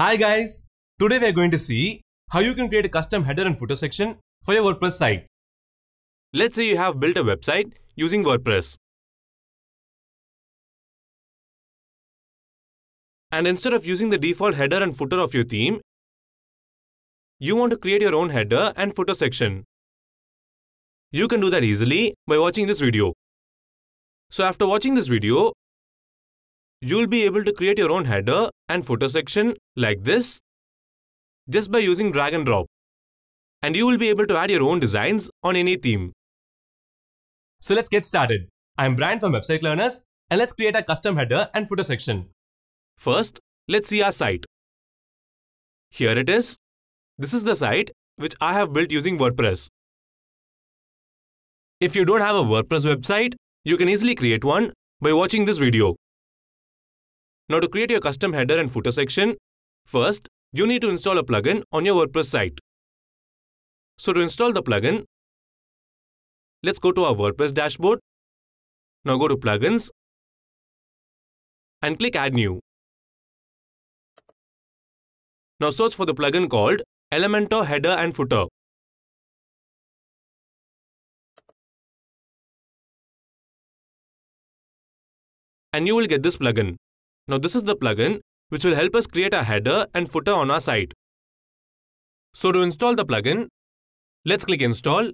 Hi guys, today we are going to see how you can create a custom header and footer section for your WordPress site. Let's say you have built a website using WordPress. And instead of using the default header and footer of your theme, you want to create your own header and footer section. You can do that easily by watching this video. So after watching this video, you'll be able to create your own header and footer section like this, just by using drag and drop. And you will be able to add your own designs on any theme. So let's get started. I'm Brian from Website Learners and let's create a custom header and footer section. First, let's see our site. Here it is. This is the site which I have built using WordPress. If you don't have a WordPress website, you can easily create one by watching this video. Now to create your custom header and footer section, First, you need to install a plugin on your WordPress site. So to install the plugin, let's go to our WordPress dashboard. Now go to Plugins and click Add New. Now search for the plugin called Elementor Header and Footer. And you will get this plugin. Now this is the plugin which will help us create a header and footer on our site. So to install the plugin, let's click install.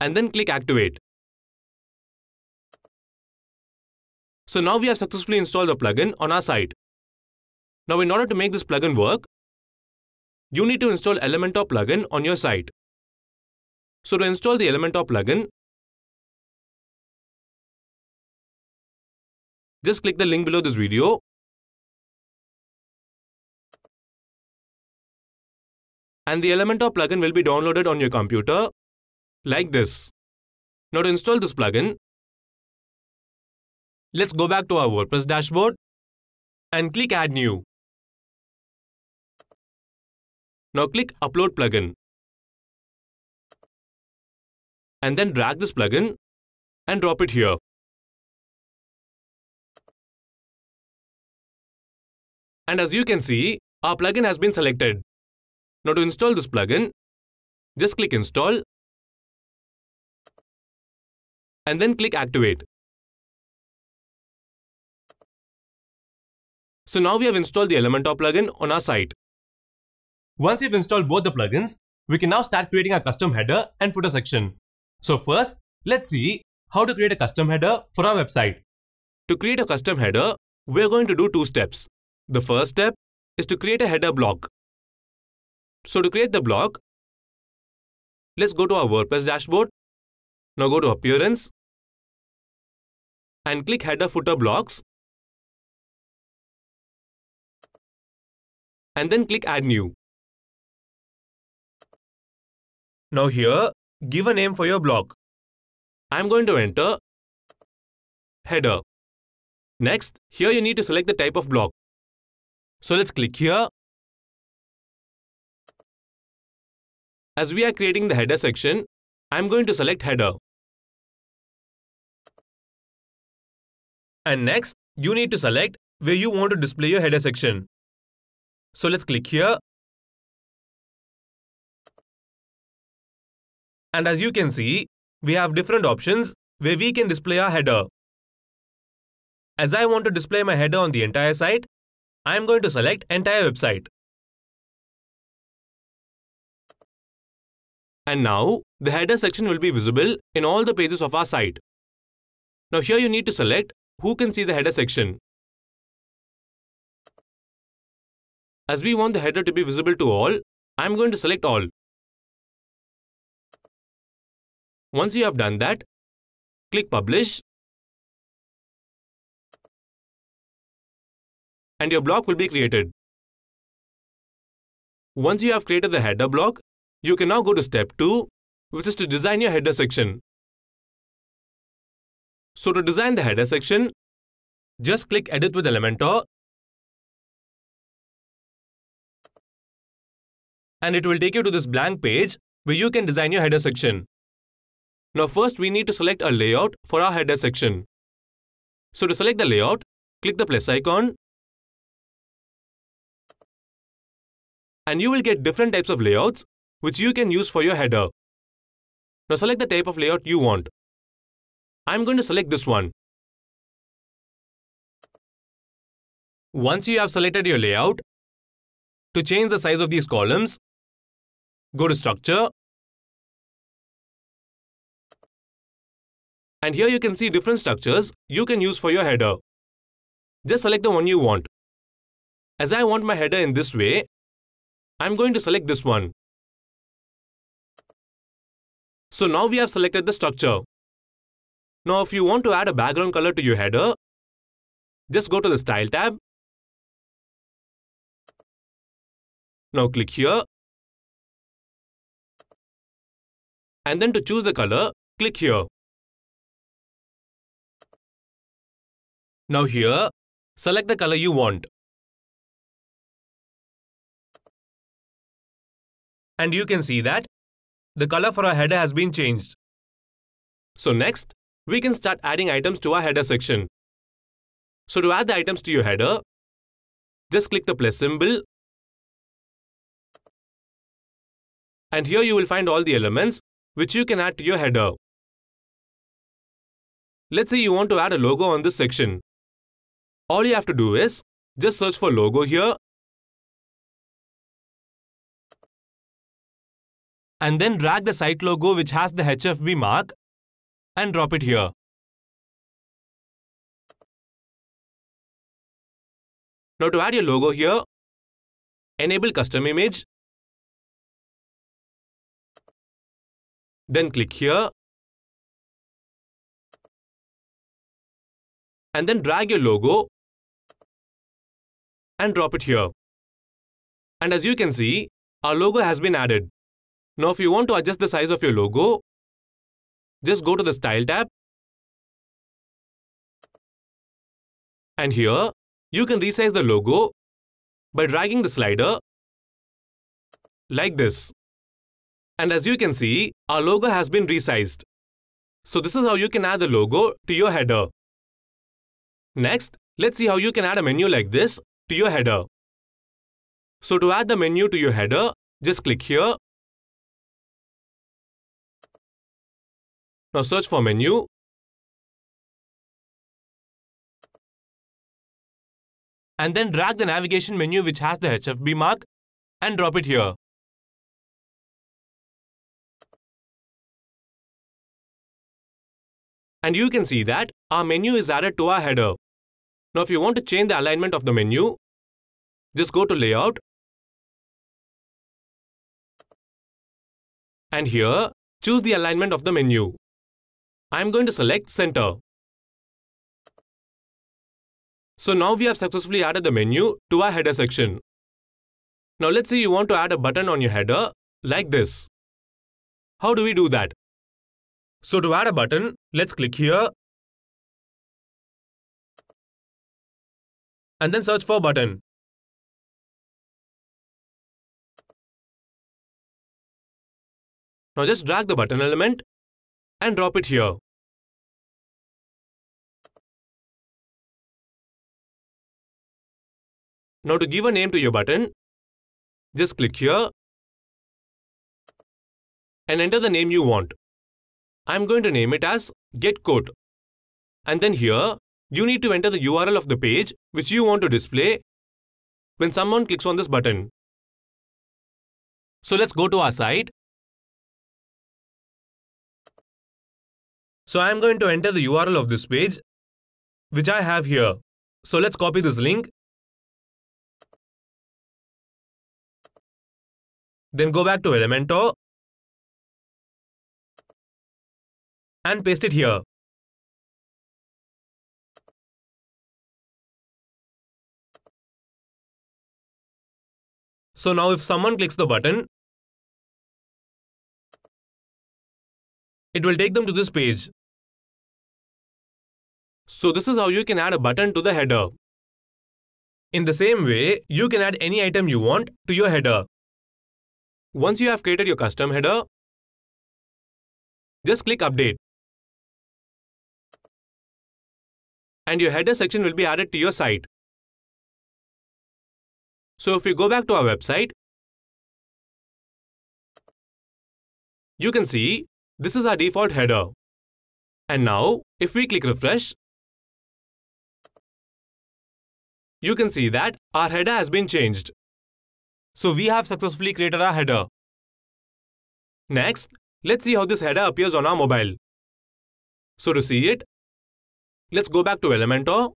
And then click activate. So now we have successfully installed the plugin on our site. Now in order to make this plugin work, you need to install Elementor plugin on your site. So to install the Elementor plugin, Just click the link below this video and the Elementor plugin will be downloaded on your computer like this. Now to install this plugin, let's go back to our WordPress dashboard and click Add New. Now click Upload Plugin and then drag this plugin and drop it here. And as you can see, our plugin has been selected. Now to install this plugin, just click install and then click activate. So now we have installed the Elementor plugin on our site. Once you've installed both the plugins, we can now start creating a custom header and footer section. So first, let's see how to create a custom header for our website. To create a custom header, we're going to do two steps. The first step is to create a header block. So to create the block, let's go to our WordPress dashboard. Now go to Appearance and click Header Footer Blocks and then click Add New. Now here, give a name for your block. I'm going to enter Header. Next, here you need to select the type of block. So let's click here. As we are creating the header section, I'm going to select header. And next, you need to select where you want to display your header section. So let's click here. And as you can see, we have different options where we can display our header. As I want to display my header on the entire site, I am going to select entire website. And now, the header section will be visible in all the pages of our site. Now here you need to select who can see the header section. As we want the header to be visible to all, I am going to select all. Once you have done that, click Publish and your block will be created. Once you have created the header block, you can now go to step 2, which is to design your header section. So to design the header section, just click Edit with Elementor and it will take you to this blank page where you can design your header section. Now first we need to select a layout for our header section. So to select the layout, click the plus icon and you will get different types of layouts which you can use for your header. Now select the type of layout you want. I'm going to select this one. Once you have selected your layout, to change the size of these columns, go to Structure. And here you can see different structures you can use for your header. Just select the one you want. As I want my header in this way, I'm going to select this one. So now we have selected the structure. Now if you want to add a background color to your header, just go to the Style tab. Now click here. And then to choose the color, click here. Now here, select the color you want. And you can see that the color for our header has been changed. So next, we can start adding items to our header section. So to add the items to your header, just click the plus symbol. And here you will find all the elements which you can add to your header. Let's say you want to add a logo on this section. All you have to do is just search for logo here and then drag the site logo which has the HFB mark and drop it here. Now to add your logo here, enable custom image, then click here, and then drag your logo and drop it here. And as you can see, our logo has been added. Now if you want to adjust the size of your logo, just go to the Style tab. And here, you can resize the logo by dragging the slider like this. And as you can see, our logo has been resized. So this is how you can add the logo to your header. Next, let's see how you can add a menu like this to your header. So to add the menu to your header, just click here Now search for menu. And then drag the navigation menu which has the HFB mark and drop it here. And you can see that our menu is added to our header. Now if you want to change the alignment of the menu, just go to layout. And here, choose the alignment of the menu. I'm going to select Center. So now we have successfully added the menu to our header section. Now let's say you want to add a button on your header like this. How do we do that? So to add a button, let's click here and then search for button. Now just drag the button element and drop it here. Now to give a name to your button, just click here and enter the name you want. I'm going to name it as get quote. And then here, you need to enter the URL of the page which you want to display when someone clicks on this button. So let's go to our site. So I'm going to enter the URL of this page which I have here. So let's copy this link Then go back to Elementor and paste it here. So now if someone clicks the button, it will take them to this page. So this is how you can add a button to the header. In the same way, you can add any item you want to your header. Once you have created your custom header, just click Update. And your header section will be added to your site. So if we go back to our website, you can see this is our default header. And now, if we click refresh, you can see that our header has been changed. So we have successfully created our header. Next, let's see how this header appears on our mobile. So to see it, let's go back to Elementor.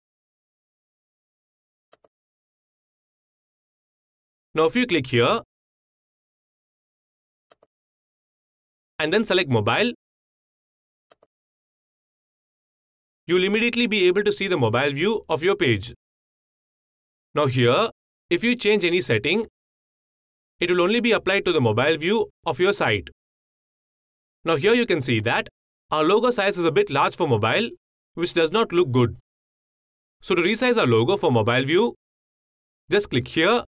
Now if you click here, and then select mobile, you'll immediately be able to see the mobile view of your page. Now here, if you change any setting, it will only be applied to the mobile view of your site. Now here you can see that our logo size is a bit large for mobile, which does not look good. So to resize our logo for mobile view, just click here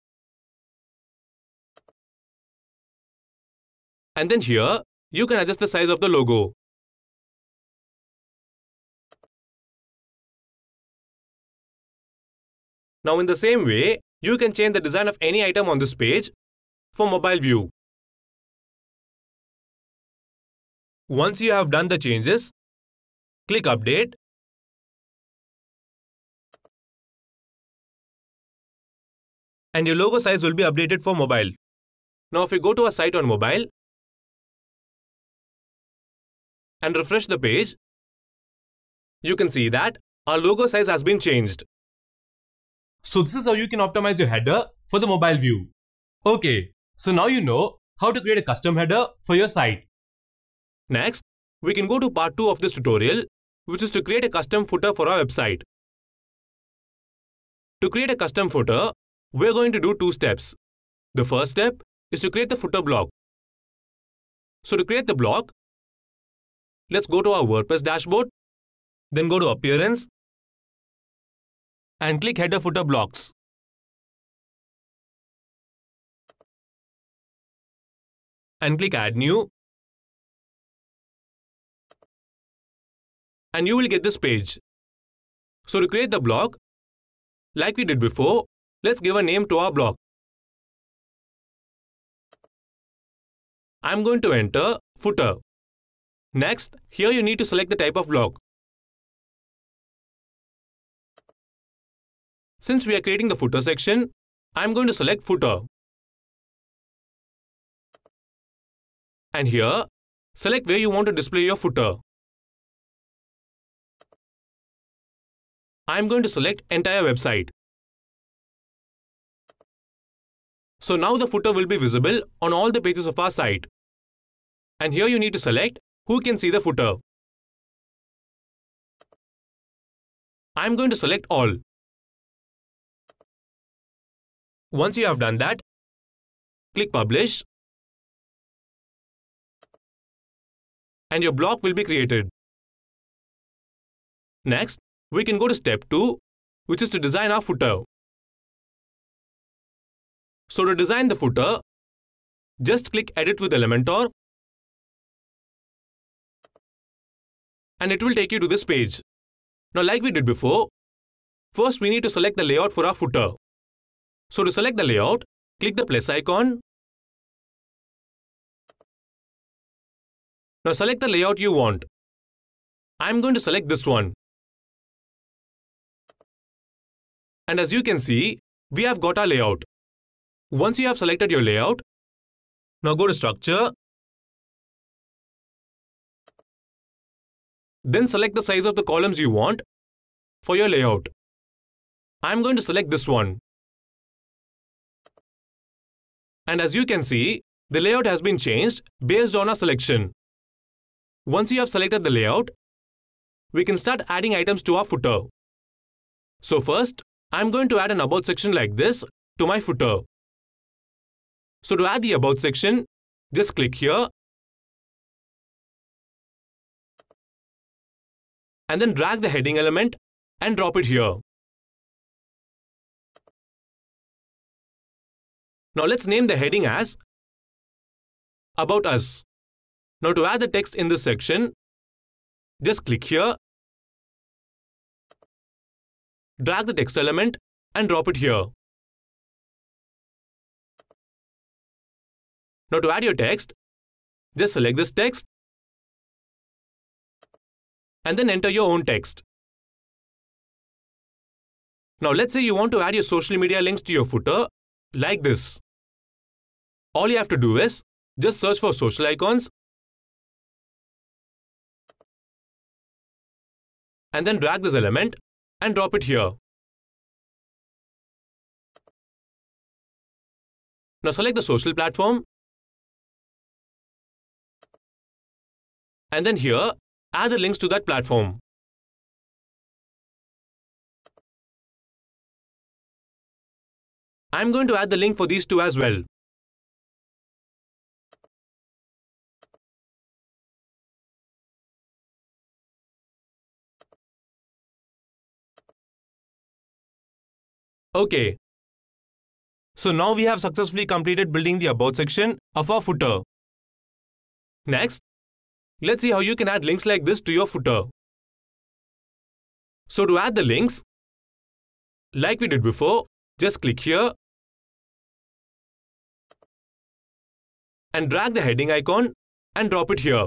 and then here you can adjust the size of the logo. Now in the same way, you can change the design of any item on this page for mobile view. Once you have done the changes, click Update. And your logo size will be updated for mobile. Now if you go to a site on mobile and refresh the page, you can see that our logo size has been changed. So this is how you can optimize your header for the mobile view. Okay, so now you know how to create a custom header for your site. Next, we can go to part 2 of this tutorial, which is to create a custom footer for our website. To create a custom footer, we're going to do two steps. The first step is to create the footer block. So to create the block, let's go to our WordPress dashboard, then go to Appearance, and click Header Footer Blocks. and click Add New. And you will get this page. So to create the block, like we did before, let's give a name to our block. I'm going to enter footer. Next, here you need to select the type of block. Since we are creating the footer section, I'm going to select footer. And here, select where you want to display your footer. I am going to select entire website. So now the footer will be visible on all the pages of our site. And here you need to select who can see the footer. I am going to select all. Once you have done that, click Publish and your block will be created. Next, we can go to step 2, which is to design our footer. So to design the footer, just click Edit with Elementor and it will take you to this page. Now like we did before, first we need to select the layout for our footer. So to select the layout, click the plus icon Now select the layout you want. I'm going to select this one. And as you can see, we have got our layout. Once you have selected your layout, now go to Structure. Then select the size of the columns you want for your layout. I'm going to select this one. And as you can see, the layout has been changed based on our selection. Once you have selected the layout, we can start adding items to our footer. So first, I'm going to add an about section like this to my footer. So to add the about section, just click here and then drag the heading element and drop it here. Now let's name the heading as About Us. Now to add the text in this section, just click here, drag the text element and drop it here. Now to add your text, just select this text and then enter your own text. Now let's say you want to add your social media links to your footer like this. All you have to do is just search for social icons and then drag this element and drop it here. Now select the social platform and then here add the links to that platform. I'm going to add the link for these two as well. Okay. So now we have successfully completed building the about section of our footer. Next, let's see how you can add links like this to your footer. So to add the links, like we did before, just click here and drag the heading icon and drop it here.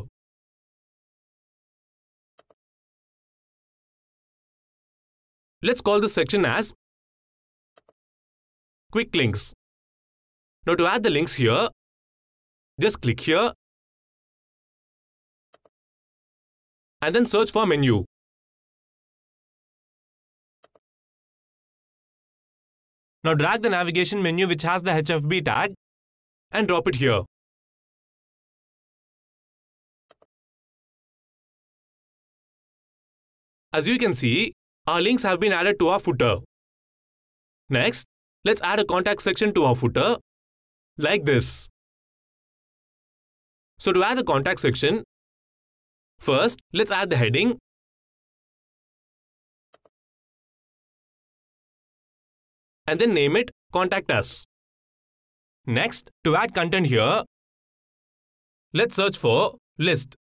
Let's call this section as quick links. Now to add the links here, just click here and then search for menu. Now drag the navigation menu which has the HFB tag and drop it here. As you can see, our links have been added to our footer. Next, Let's add a contact section to our footer like this. So to add the contact section, first let's add the heading and then name it Contact Us. Next, to add content here, let's search for list.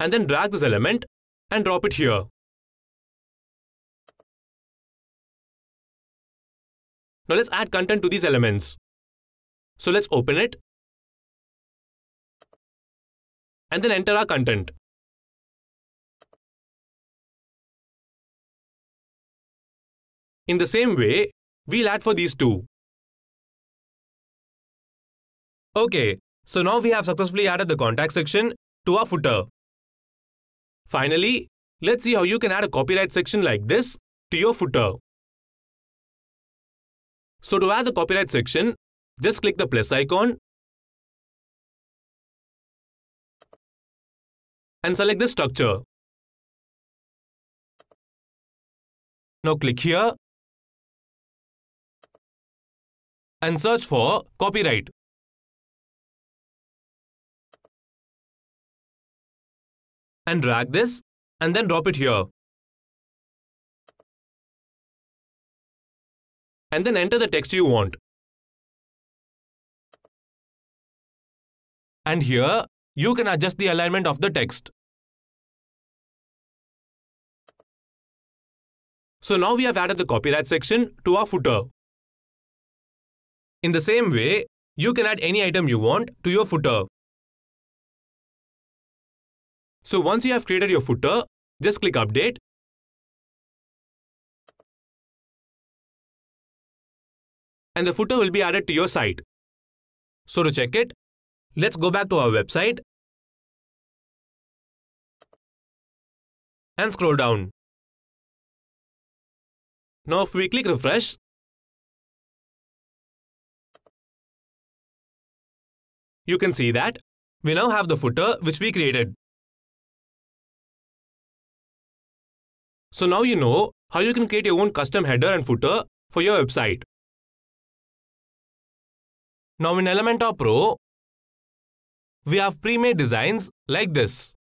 And then drag this element and drop it here. Now let's add content to these elements. So let's open it and then enter our content. In the same way, we'll add for these two. Okay, so now we have successfully added the contact section to our footer. Finally, let's see how you can add a copyright section like this to your footer. So to add the copyright section, just click the plus icon and select the structure. Now click here and search for copyright. And drag this and then drop it here. and then enter the text you want. And here, you can adjust the alignment of the text. So now we have added the copyright section to our footer. In the same way, you can add any item you want to your footer. So once you have created your footer, just click update and the footer will be added to your site. So to check it, let's go back to our website and scroll down. Now if we click refresh, you can see that we now have the footer which we created. So now you know how you can create your own custom header and footer for your website. Now in Elementor Pro, we have pre-made designs like this.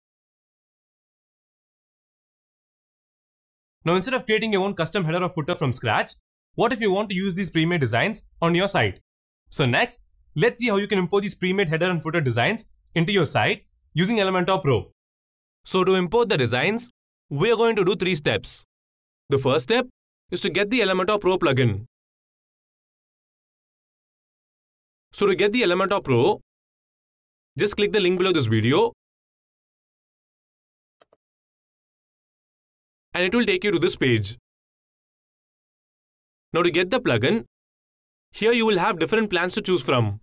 Now instead of creating your own custom header or footer from scratch, what if you want to use these pre-made designs on your site? So next, let's see how you can import these pre-made header and footer designs into your site using Elementor Pro. So to import the designs, we are going to do three steps. The first step is to get the Elementor Pro plugin. So to get the Elementor Pro, just click the link below this video and it will take you to this page. Now to get the plugin, here you will have different plans to choose from.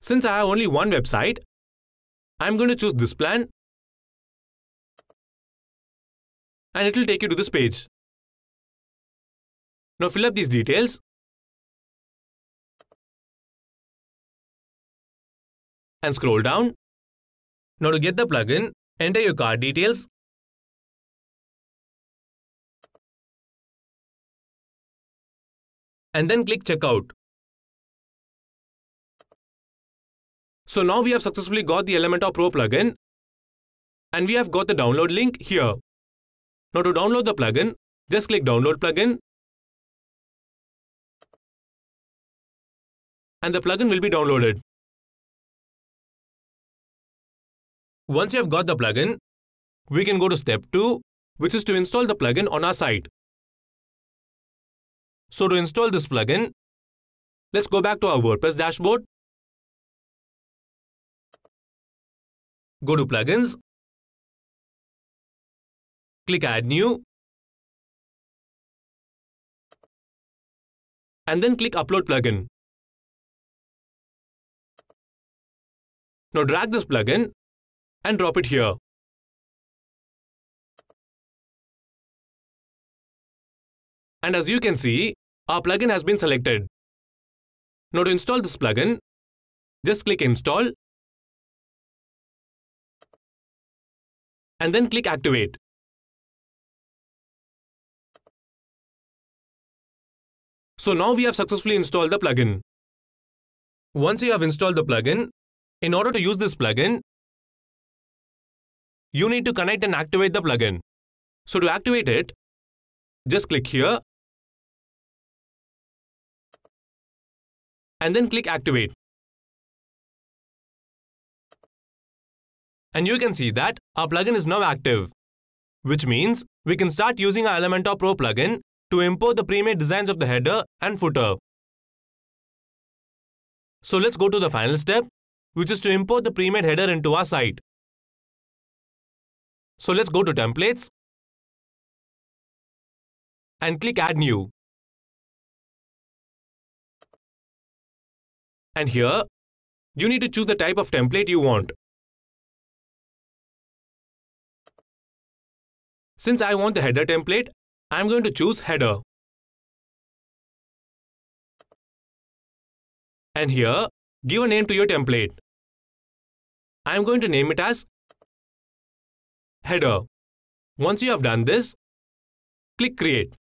Since I have only one website, I'm going to choose this plan and it will take you to this page. Now fill up these details and scroll down. Now to get the plugin, enter your card details. And then click checkout. So now we have successfully got the Elementor Pro plugin and we have got the download link here. Now to download the plugin, just click download plugin and the plugin will be downloaded. Once you have got the plugin, we can go to step 2, which is to install the plugin on our site. So to install this plugin, let's go back to our WordPress dashboard. Go to Plugins. Click Add New. And then click Upload Plugin. Now drag this plugin and drop it here. And as you can see, our plugin has been selected. Now to install this plugin, just click install and then click activate. So now we have successfully installed the plugin. Once you have installed the plugin, in order to use this plugin, you need to connect and activate the plugin. So to activate it, just click here and then click activate. And you can see that our plugin is now active, which means we can start using our Elementor Pro plugin to import the pre-made designs of the header and footer. So let's go to the final step, which is to import the pre-made header into our site. So let's go to templates and click add new. And here, you need to choose the type of template you want. Since I want the header template, I'm going to choose header. And here, give a name to your template. I'm going to name it as header. Once you have done this, click create.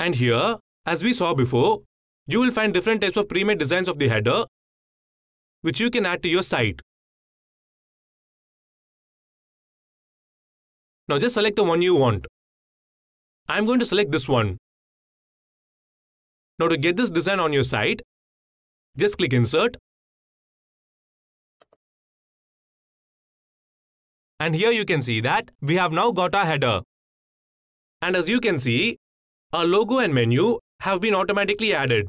And here, as we saw before, you will find different types of pre-made designs of the header which you can add to your site. Now just select the one you want. I'm going to select this one. Now to get this design on your site, just click insert And here you can see that we have now got our header. And as you can see, our logo and menu have been automatically added.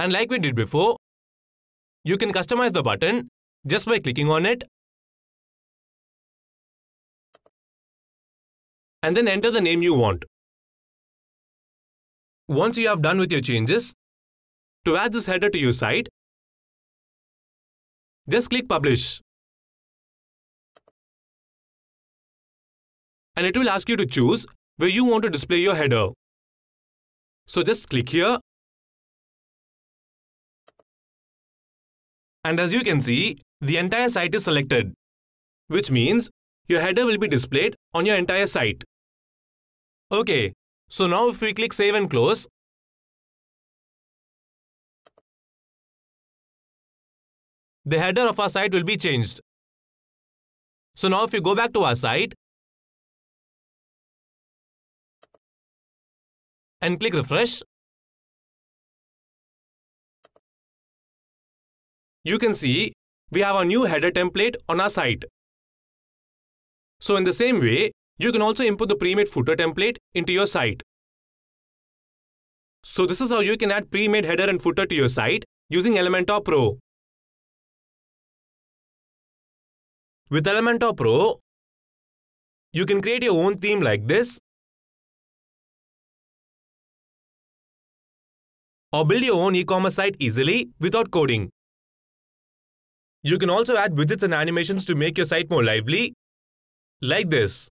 And like we did before, you can customize the button just by clicking on it and then enter the name you want. Once you have done with your changes, to add this header to your site, just click Publish. and it will ask you to choose where you want to display your header. So just click here. And as you can see, the entire site is selected, which means your header will be displayed on your entire site. Okay, so now if we click save and close, the header of our site will be changed. So now if we go back to our site and click refresh, you can see we have a new header template on our site. So in the same way, you can also import the pre-made footer template into your site. So this is how you can add pre-made header and footer to your site using Elementor Pro. With Elementor Pro, you can create your own theme like this or build your own e-commerce site easily without coding. You can also add widgets and animations to make your site more lively, like this.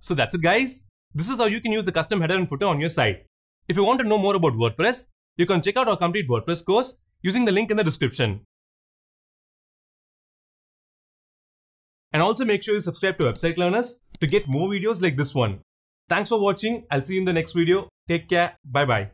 So that's it guys. This is how you can use the custom header and footer on your site. If you want to know more about WordPress, you can check out our complete WordPress course using the link in the description. And also make sure you subscribe to Website Learners to get more videos like this one. Thanks for watching. I'll see you in the next video. Take care. Bye bye.